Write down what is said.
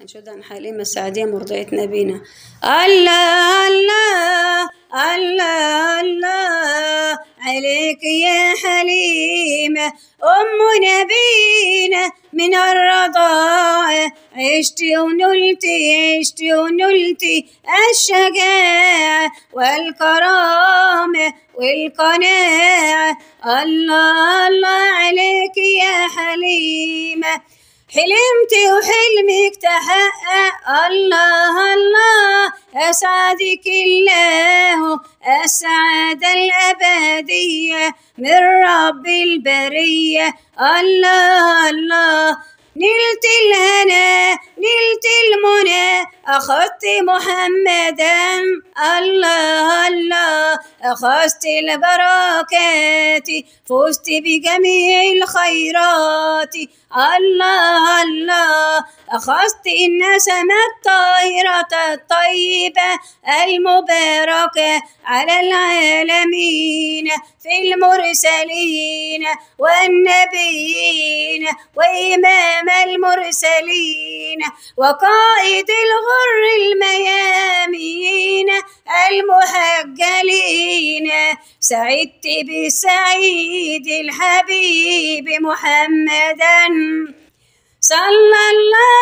هنشد عن حليمة السعدية مرضية نبينا الله الله الله الله عليك يا حليمة أم نبينا من الرضاعة عشتي ونلتي عشتي ونلتي الشجاعة والكرامة والقناعة الله الله عليك يا حليمة حلمتي وحلمك تحقق الله الله أسعدك الله أسعد الأبدية من رب البرية الله الله نلت الهنا نلت المنى أخذت محمدا الله الله أخذت البركات فزت بجميع الخيرات الله الله أخذت النسمة الطاهرة الطيبة المباركة على العالمين في المرسلين والنبيين وإمام المرسلين وقائد الغر الميامين المهجلين سعدت بالسعيد الحبيب محمدا صلى الله